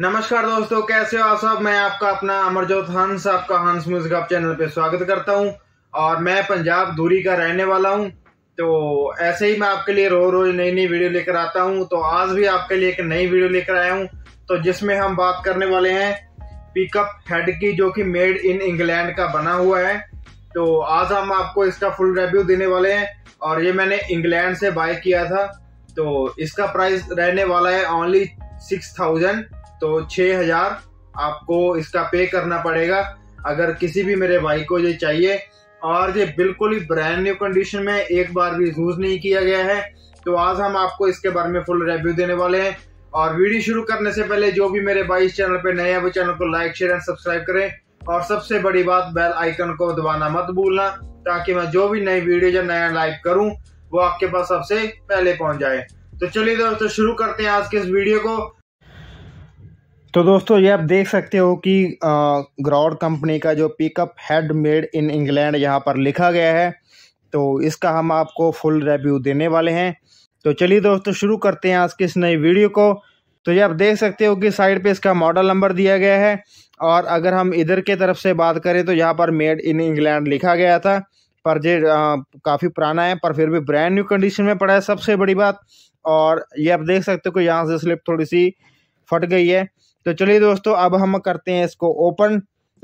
नमस्कार दोस्तों कैसे हो आप सब मैं आपका अपना अमरजोत हंस आपका हंस म्यूजिक आप चैनल पे स्वागत करता हूं और मैं पंजाब दूरी का रहने वाला हूं तो ऐसे ही मैं आपके लिए रोज रोज नई नई वीडियो लेकर आता हूं तो आज भी आपके लिए एक नई वीडियो लेकर आया हूं तो जिसमें हम बात करने वाले हैं पिकअप हेड की जो कि मेड इन इंग्लैंड का बना हुआ है तो आज हम आपको इसका फुल रिव्यू देने वाले हैं और ये मैंने इंग्लैंड से बाय किया था तो इसका प्राइस रहने वाला है ओनली सिक्स थाउजेंड तो छः हजार आपको इसका पे करना पड़ेगा अगर किसी भी मेरे भाई को ये चाहिए और ये बिल्कुल ही ब्रांड न्यू कंडीशन में एक बार भी यूज नहीं किया गया है तो आज हम आपको इसके बारे में फुल रिव्यू देने वाले हैं और वीडियो शुरू करने से पहले जो भी मेरे भाई इस चैनल पर नए हैं वो चैनल को लाइक शेयर एंड सब्सक्राइब करें और सबसे बड़ी बात बेल आइकन को दबाना मत भूलना ताकि मैं जो भी नई वीडियो या नया लाइव करूं वो आपके पास सबसे पहले पहुंच जाए तो चलिए दोस्तों शुरू करते हैं आज के इस वीडियो को तो दोस्तों ये आप देख सकते हो कि ग्रॉड कंपनी का जो pickup head made in England यहाँ पर लिखा गया है तो इसका हम आपको फुल रिव्यू देने वाले हैं तो चलिए दोस्तों शुरू करते हैं आज के इस नई वीडियो को तो ये आप देख सकते हो कि साइड पे इसका मॉडल नंबर दिया गया है और अगर हम इधर के तरफ से बात करें तो यहाँ पर मेड इन इंग्लैंड लिखा गया था पर जे काफ़ी पुराना है पर फिर भी ब्रांड न्यू कंडीशन में पड़ा है सबसे बड़ी बात और ये आप देख सकते हो कि यहाँ से स्लिप थोड़ी सी फट गई है तो चलिए दोस्तों अब हम करते हैं इसको ओपन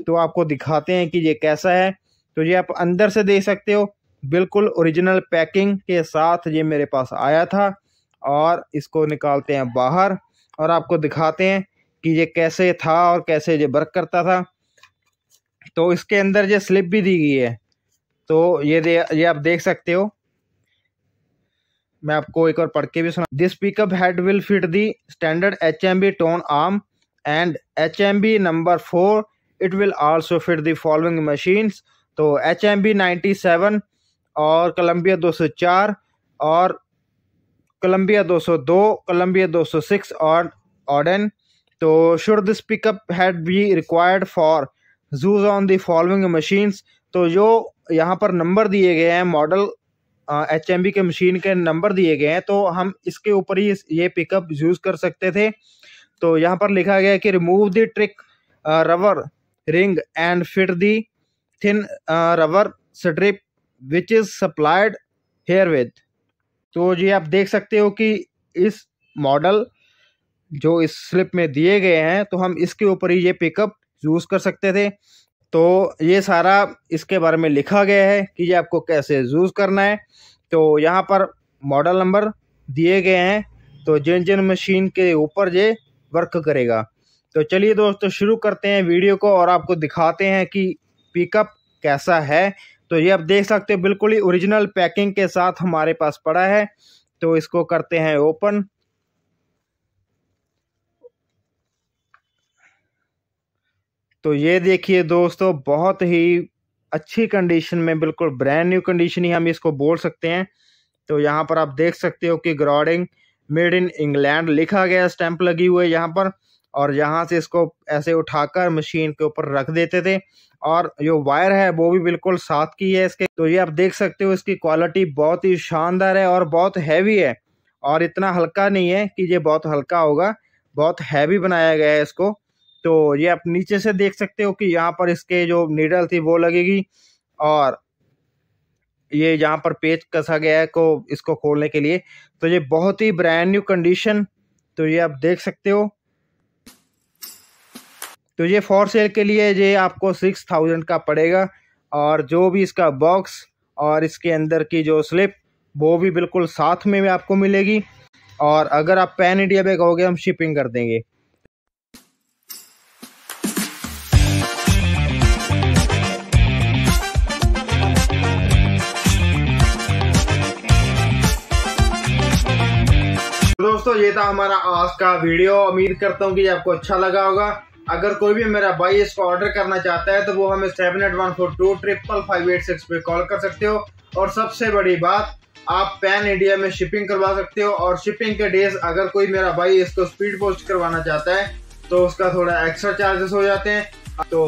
तो आपको दिखाते हैं कि ये कैसा है तो ये आप अंदर से देख सकते हो बिल्कुल ओरिजिनल पैकिंग के साथ ये मेरे पास आया था और इसको निकालते हैं बाहर और आपको दिखाते हैं कि ये कैसे था और कैसे ये वर्क करता था तो इसके अंदर ये स्लिप भी दी गई है तो ये दे ये आप देख सकते हो मैं आपको एक और पढ़ के भी सुना this pickup head will fit the standard H M B tone arm and M B number four it will also fit the following machines तो H M B ninety seven और कोलम्बिया दो सौ चार और कोलम्बिया दो सौ दो Colombia दो सौ सिक्स और ऑडन तो should this pickup head be required for use on the following machines तो जो यहाँ पर नंबर दिए गए हैं मॉडल एच एम बी के मशीन के नंबर दिए गए हैं तो हम इसके ऊपर ही ये पिकअप यूज़ कर सकते थे तो यहाँ पर लिखा गया है कि remove the thick rubber ring and fit the thin rubber strip which is supplied here with तो ये आप देख सकते हो कि इस मॉडल जो इस स्लिप में दिए गए हैं तो हम इसके ऊपर ही ये पिकअप यूज़ कर सकते थे तो ये सारा इसके बारे में लिखा गया है कि ये आपको कैसे यूज़ करना है तो यहाँ पर मॉडल नंबर दिए गए हैं तो जिन जिन मशीन के ऊपर ये वर्क करेगा तो चलिए दोस्तों शुरू करते हैं वीडियो को और आपको दिखाते हैं कि पिकअप कैसा है तो ये आप देख सकते हो बिल्कुल ही ओरिजिनल पैकिंग के साथ हमारे पास पड़ा है तो इसको करते हैं ओपन तो ये देखिए दोस्तों बहुत ही अच्छी कंडीशन में बिल्कुल ब्रांड न्यू कंडीशन ही हम इसको बोल सकते हैं तो यहाँ पर आप देख सकते हो कि ग्रॉडिंग मेड इन इंग्लैंड लिखा गया स्टैंप लगी हुई है यहाँ पर और यहाँ से इसको ऐसे उठाकर मशीन के ऊपर रख देते थे और जो वायर है वो भी बिल्कुल साथ की है इसके तो ये आप देख सकते हो इसकी क्वालिटी बहुत ही शानदार है और बहुत हैवी है और इतना हल्का नहीं है कि ये बहुत हल्का होगा बहुत हैवी बनाया गया है इसको तो ये आप नीचे से देख सकते हो कि यहाँ पर इसके जो नीडल थी वो लगेगी और ये यहाँ पर पेज कसा गया है को इसको खोलने के लिए तो ये बहुत ही ब्रांड न्यू कंडीशन तो ये आप देख सकते हो तो ये फॉर सेल के लिए ये आपको सिक्स थाउजेंड का पड़ेगा और जो भी इसका बॉक्स और इसके अंदर की जो स्लिप वो भी बिल्कुल साथ में भी आपको मिलेगी और अगर आप पैन इंडिया पे कहोगे हम शिपिंग कर देंगे दोस्तों ये था हमारा आज का वीडियो उम्मीद करता हूँ कि आपको अच्छा लगा होगा अगर कोई भी मेरा भाई इसको ऑर्डर करना चाहता है तो वो हमें seven eight one four two triple five eight six पे कॉल कर सकते हो और सबसे बड़ी बात आप पैन इंडिया में शिपिंग करवा सकते हो और शिपिंग के डेज अगर कोई मेरा भाई इसको स्पीड पोस्ट करवाना चाहता है तो उसका थोड़ा एक्स्ट्रा चार्जेस हो जाते हैं तो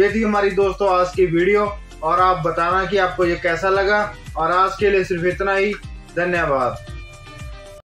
ये थी हमारी दोस्तों आज की वीडियो और आप बताना कि आपको ये कैसा लगा और आज के लिए सिर्फ इतना ही धन्यवाद